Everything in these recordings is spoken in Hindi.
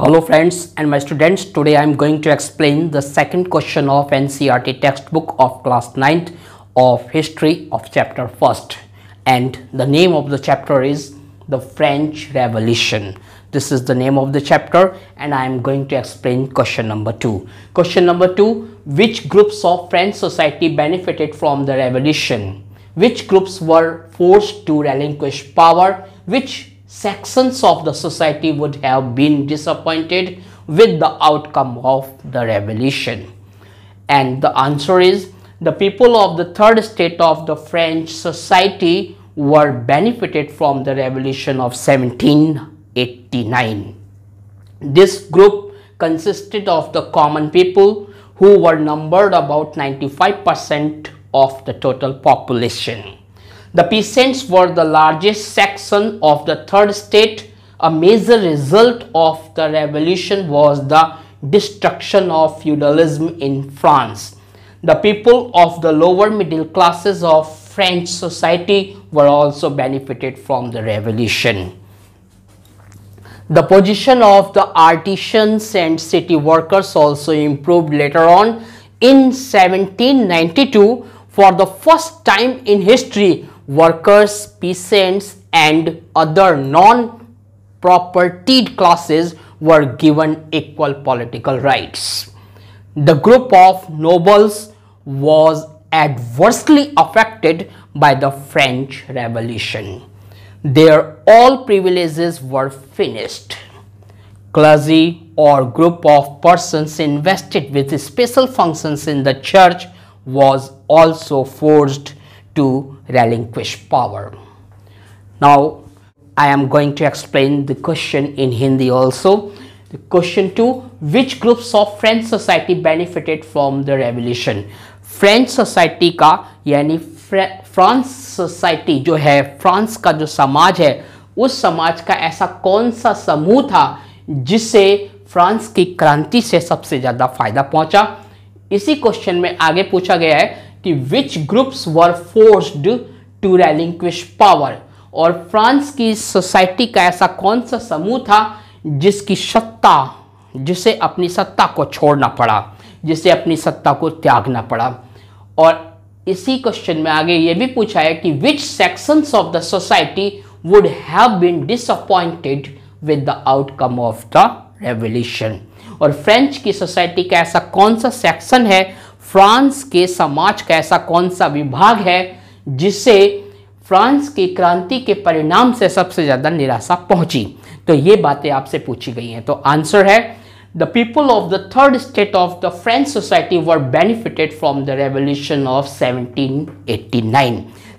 Hello friends and my students, today I am going to explain the second question of NCRT textbook of class 9th of history of chapter 1st and the name of the chapter is the French Revolution. This is the name of the chapter and I am going to explain question number 2. Question number 2, which groups of French society benefited from the revolution? Which groups were forced to relinquish power? Which sections of the society would have been disappointed with the outcome of the revolution? And the answer is the people of the third state of the French society were benefited from the revolution of 1789. This group consisted of the common people who were numbered about 95% of the total population. The peasants were the largest section of the third state. A major result of the revolution was the destruction of feudalism in France. The people of the lower middle classes of French society were also benefited from the revolution. The position of the artisans and city workers also improved later on. In 1792, for the first time in history, workers, peasants and other non-propertied classes were given equal political rights. The group of nobles was adversely affected by the French Revolution. Their all privileges were finished. Clergy or group of persons invested with special functions in the church was also forced to relinquish power. Now I am going to explain the question in Hindi also. The question 2 Which groups of French society benefited from the revolution? French society ka, yani France society जो है फ्रांस का जो समाज है उस समाज का ऐसा कौन सा समूह था जिससे फ्रांस की क्रांति से सबसे ज़्यादा फायदा पहुंचा इसी क्वेश्चन में आगे पूछा गया है कि which groups were forced to relinquish power और फ्रांस की सोसाइटी का ऐसा कौन सा समूह था जिसकी सत्ता जिसे अपनी सत्ता को छोड़ना पड़ा जिसे अपनी सत्ता को त्यागना पड़ा और इसी क्वेश्चन में आगे ये भी पूछा है कि which sections of the society would have been disappointed with the outcome of the revolution और फ्रेंच की सोसाइटी का ऐसा कौन सा सेक्शन है फ्रांस के समाज का ऐसा कौन सा विभाग है जिससे फ्रांस की क्रांति के परिणाम से सबसे ज़्यादा निराशा पहुंची तो ये बातें आपसे पूछी गई हैं तो आंसर है the people of the third state of the French society were benefited from the revolution of 1789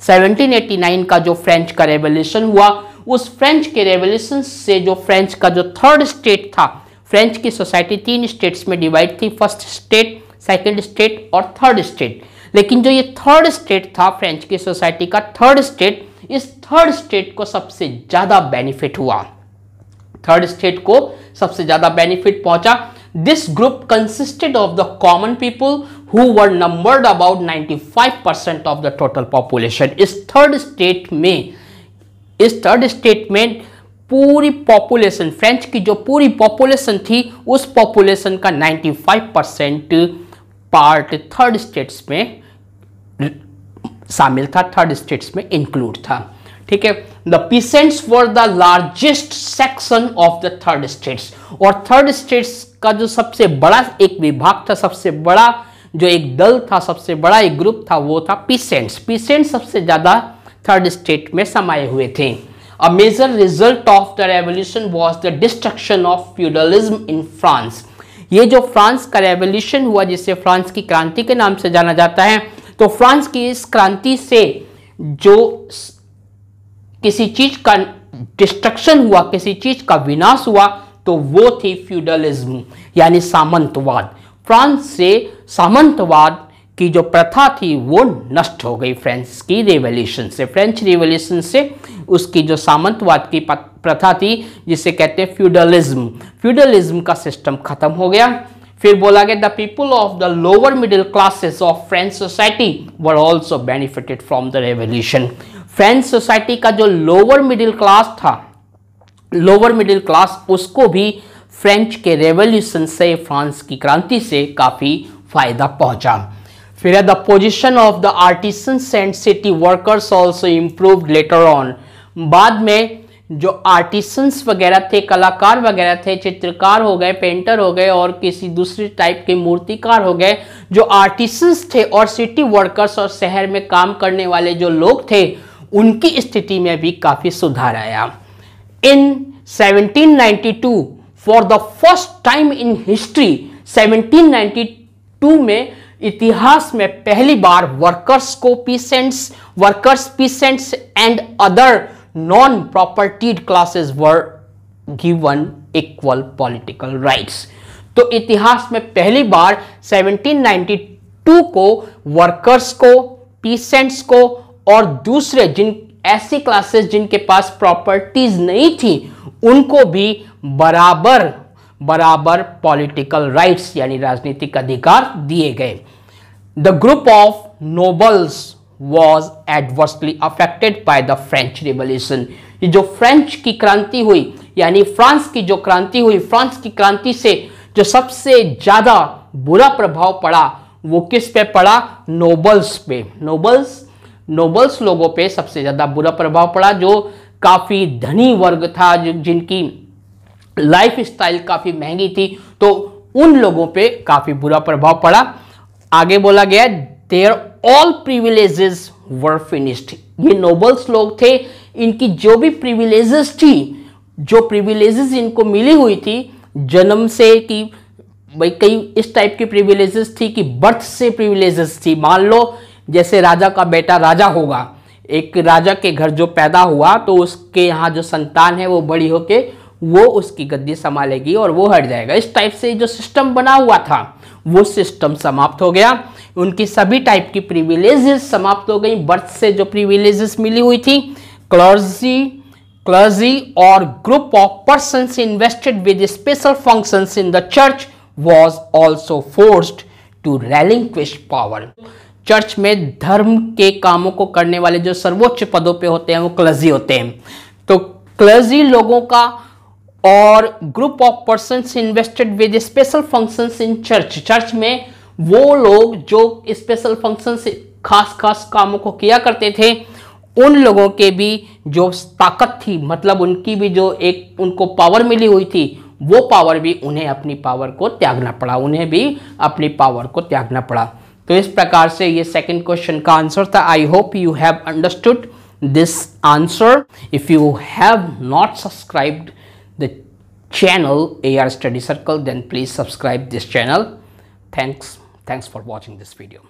1789 का जो फ्रेंच का रेवोल्यूशन हुआ उस फ्रेंच के रेवोल्यूशन से जो फ्रेंच का जो थर्ड स्टेट था फ्रेंच की सोसाइटी तीन स्टेट्स में डिवाइड थी फर्स्ट स्टेट सेकेंड स्टेट और थर्ड स्टेट लेकिन जो ये थर्ड स्टेट था फ्रेंच की सोसाइटी का थर्ड स्टेट इस थर्ड स्टेट को सबसे ज्यादा बेनिफिट हुआ थर्ड स्टेट को सबसे ज्यादा बेनिफिट पहुंचा this group consisted of the common people who were numbered about 95 percent of the total population इस थर्ड स्टेट में इस थर्ड स्टेट में पूरी पॉपुलेशन फ्रेंच की जो पूरी पॉपुलेशन थी उस पॉपुलेशन का 95 परसेंट पार्ट थर्ड स्टेट्स में शामिल था थर्ड स्टेट्स में इंक्लूड था ठीक है the peasants were the largest section of the third states और थर्ड स्टेट्स का जो सबसे बड़ा एक विभाग था सबसे बड़ा जो एक दल था सबसे बड़ा एक ग्रुप था वो था पीसेंट्स पीसेंट्स सबसे ज़्यादा थर्ड स्टेट में समाये हुए थे a major result of the revolution was the destruction of feudalism in France ये जो फ्रांस का रेवोल्यूशन हुआ जिसे फ्रांस की क्रांति के नाम से जाना जाता है तो फ्रांस की इस क्रांति से जो किसी चीज का डिस्ट्रक्शन हुआ किसी चीज का विनाश हुआ तो वो थी फ्यूडलिज्म यानी सामंतवाद फ्रांस से सामंतवाद की जो प्रथा थी वो नष्ट हो गई फ्रेंच की रिवोल्यूशन से फ्रेंच रिवोल्यूशन से उसकी जो सामंतवाद की प्रथा थी जिसे कहते हैं फ्यूडलिज्म फ्यूडलिज्म का सिस्टम खत्म हो गया फिर बोला गया the people of the lower middle classes of French society were also benefited from the revolution French society का जो लोअर मिडिल क्लास था लोअर मिडिल क्लास उसको भी फ्रेंच के रेवोल्यूशन से फ्रांस की क्रांति से काफ़ी फायदा पहुंचा फिर the position of the artisan and city workers also improve later on बाद में जो आर्टिसंस वगैरह थे कलाकार वगैरह थे चित्रकार हो गए पेंटर हो गए और किसी दूसरे टाइप के मूर्तिकार हो गए जो आर्टिसंस थे और सिटी वर्कर्स और शहर में काम करने वाले जो लोग थे उनकी स्थिति में भी काफ़ी सुधार आया in 1792 for the first time in history 1792 में इतिहास में पहली बार वर्कर्स को peasants workers peasants and other non propertied classes were given equal political rights तो इतिहास में पहली बार 1792 को वर्कर्स को पीसेंट्स को और दूसरे जिन ऐसी क्लासेस जिनके पास प्रॉपर्टीज नहीं थी उनको भी बराबर बराबर पॉलिटिकल राइट्स यानी राजनीतिक अधिकार दिए गए the group of nobles was adversely affected by the French revolution ये जो फ्रेंच की क्रांति हुई यानी फ्रांस की जो क्रांति हुई फ्रांस की क्रांति से जो सबसे ज़्यादा बुरा प्रभाव पड़ा वो किस पे पड़ा नोबल्स पे नोबल्स नोबल्स लोगों पे सबसे ज़्यादा बुरा प्रभाव पड़ा जो काफ़ी धनी वर्ग था जिनकी लाइफ स्टाइल काफ़ी महंगी थी तो उन लोगों पे काफ़ी बुरा प्रभाव पड़ा आगे बोला गया their all privileges were finished ये नोबल्स लोग थे इनकी जो भी प्रिविलेजेस थी जो प्रिविलेजेस इनको मिली हुई थी जन्म से कि भाई कई इस टाइप की प्रिविलेजेस थी कि बर्थ से प्रिविलेजेस थी मान लो जैसे राजा का बेटा राजा होगा एक राजा के घर जो पैदा हुआ तो उसके यहाँ जो संतान है वो बड़ी होके वो उसकी गद्दी संभालेगी और वो हट जाएगा इस टाइप से जो सिस्टम बना हुआ था वो सिस्टम समाप्त हो गया उनकी सभी टाइप की प्रिविलेजेस समाप्त हो गई बर्थ से जो प्रिविलेजेस मिली हुई थी क्लर्जी क्लर्जी और group of person invested with special function in the church was also forced to railing power church में धर्म के कामों को करने वाले जो सर्वोच्च पदों पे होते हैं वो क्लर्जी होते हैं तो क्लर्जी लोगों का और group of person invested with special function in church church में वो लोग जो स्पेशल फंक्शन खास खास कामों को किया करते थे उन लोगों के भी जो ताकत थी मतलब उनकी भी जो एक उनको पावर मिली हुई थी वो पावर भी उन्हें अपनी पावर को त्यागना पड़ा उन्हें भी अपनी पावर को त्यागना पड़ा तो इस प्रकार से ये सेकंड क्वेश्चन का आंसर था I hope you have understood this answer if you have not subscribed the channel AR Study Circle, then please subscribe this channel. Thanks. Thanks for watching this video.